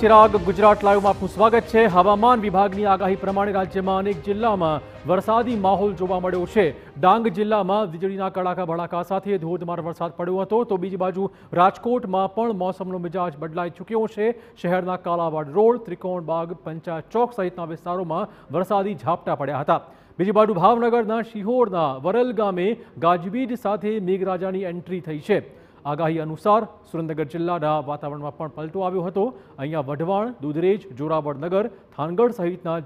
ચિરાગ ગુજરાત લાઈવમાં આપનું સ્વાગત છે હવામાન વિભાગની આગાહી પ્રમાણે રાજ્યમાં અનેક જિલ્લામાં વરસાદી માહોલ જોવા મળ્યો છે ડાંગ જિલ્લામાં વીજળીના કડાકા ભડાકા સાથે ધોધમાર વરસાદ પડ્યો હતો તો બીજી બાજુ રાજકોટમાં પણ મોસમનો મિજાજ બદલાઈ ચૂક્યો છે શહેરના કાલાવાડ રોડ ત્રિકોણબાગ પંચાયત ચોક સહિતના વિસ્તારોમાં વરસાદી ઝાપટા પડ્યા હતા બીજી બાજુ ભાવનગરના શિહોરના વરલ ગામે ગાજવીજ સાથે મેઘરાજાની એન્ટ્રી થઈ છે આગાહી અનુસાર સુરેન્દ્રનગર જિલ્લાના વાતાવરણમાં પણ પલટો આવ્યો હતો અહીંયા વઢવાણ દુધરેજ જોરાવળનગર થાનગઢ સહિતના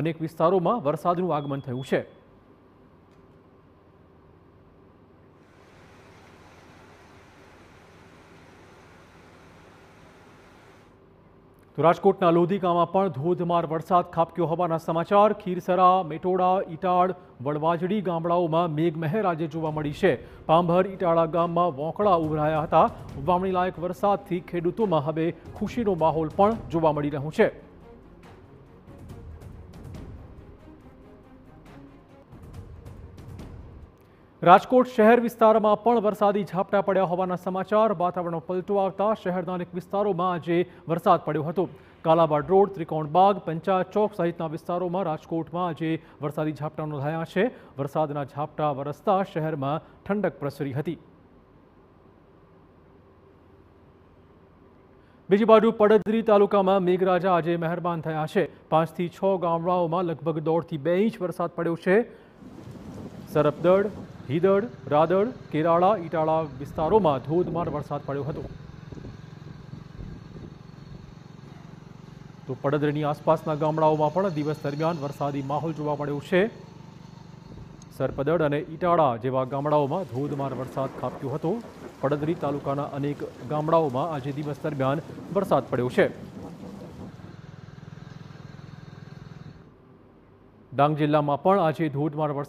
અનેક વિસ્તારોમાં વરસાદનું આગમન થયું છે તો રાજકોટના લોધીગામાં પણ ધોધમાર વરસાદ ખાબક્યો હોવાના સમાચાર ખીરસરા મેટોડા ઈટાળ વડવાજડી ગામડાઓમાં મેઘમહેર આજે જોવા મળી છે પાંભર ઈટાળા ગામમાં વોંકળા ઉભરાયા હતા લાયક વરસાદથી ખેડૂતોમાં હવે ખુશીનો માહોલ પણ જોવા મળી રહ્યો છે રાજકોટ શહેર વિસ્તારમાં પણ વરસાદી ઝાપટા પડ્યા હોવાના સમાચાર વાતાવરણનો પલટો આવતા શહેરના અનેક વિસ્તારોમાં આજે વરસાદ પડ્યો હતો કાલાબાડ રોડ ત્રિકોણબાગ પંચાયત ચોક સહિતના વિસ્તારોમાં રાજકોટમાં આજે વરસાદી ઝાપટા નોંધાયા છે વરસાદના ઝાપટા વરસતા શહેરમાં ઠંડક પ્રસરી હતી બીજી બાજુ પડદરી તાલુકામાં મેઘરાજા આજે મહેરબાન થયા છે પાંચથી છ ગામડાઓમાં લગભગ દોઢથી બે ઇંચ વરસાદ પડ્યો છે સરપદડ હિદડ રાદડ કેરાળા ઈટાળા વિસ્તારોમાં ધોધમાર વરસાદ પડ્યો હતો તો પડદરની આસપાસના ગામડાઓમાં પણ દિવસ દરમિયાન વરસાદી માહોલ જોવા મળ્યો છે સરપદડ અને ઈટાળા જેવા ગામડાઓમાં ધોધમાર વરસાદ ખાપ્યો હતો પડદરી તાલુકાના અનેક ગામડાઓમાં આજે દિવસ દરમિયાન વરસાદ પડ્યો છે ડાંગ જિલ્લામાં પણ આજે ધોધમાર વરસાદ